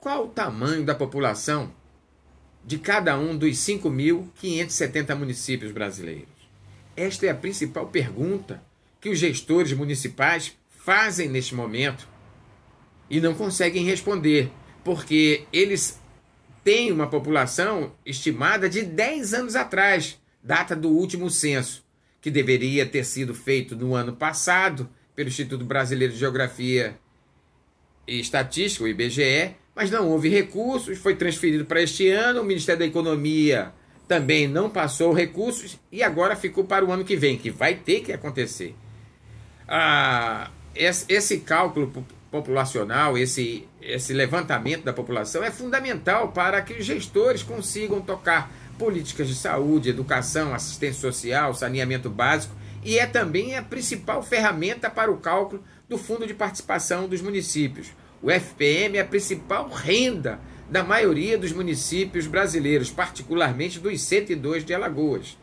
qual o tamanho da população de cada um dos 5.570 municípios brasileiros? Esta é a principal pergunta que os gestores municipais fazem neste momento e não conseguem responder, porque eles têm uma população estimada de 10 anos atrás, data do último censo, que deveria ter sido feito no ano passado pelo Instituto Brasileiro de Geografia Estatística, o IBGE, mas não houve recursos, foi transferido para este ano, o Ministério da Economia também não passou recursos e agora ficou para o ano que vem, que vai ter que acontecer. Ah, esse cálculo populacional, esse, esse levantamento da população é fundamental para que os gestores consigam tocar políticas de saúde, educação, assistência social, saneamento básico e é também a principal ferramenta para o cálculo do Fundo de Participação dos Municípios. O FPM é a principal renda da maioria dos municípios brasileiros, particularmente dos 102 de Alagoas.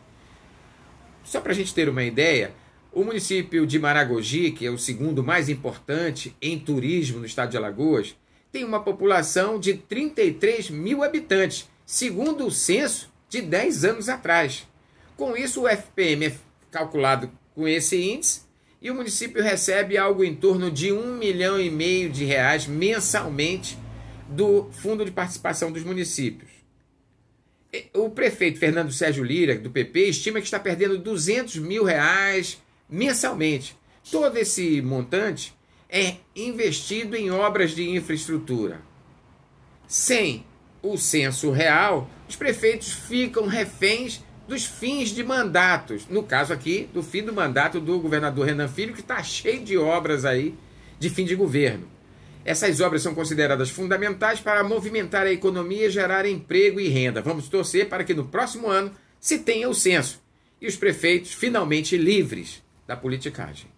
Só para a gente ter uma ideia, o município de Maragogi, que é o segundo mais importante em turismo no estado de Alagoas, tem uma população de 33 mil habitantes, segundo o censo de 10 anos atrás. Com isso, o FPM é calculado com esse índice e o município recebe algo em torno de um milhão e meio de reais mensalmente do Fundo de Participação dos Municípios. O prefeito Fernando Sérgio Lira, do PP, estima que está perdendo 200 mil reais mensalmente. Todo esse montante é investido em obras de infraestrutura. Sem o censo real, os prefeitos ficam reféns dos fins de mandatos. No caso aqui, do fim do mandato do governador Renan Filho, que está cheio de obras aí de fim de governo. Essas obras são consideradas fundamentais para movimentar a economia, gerar emprego e renda. Vamos torcer para que no próximo ano se tenha o censo e os prefeitos finalmente livres da politicagem.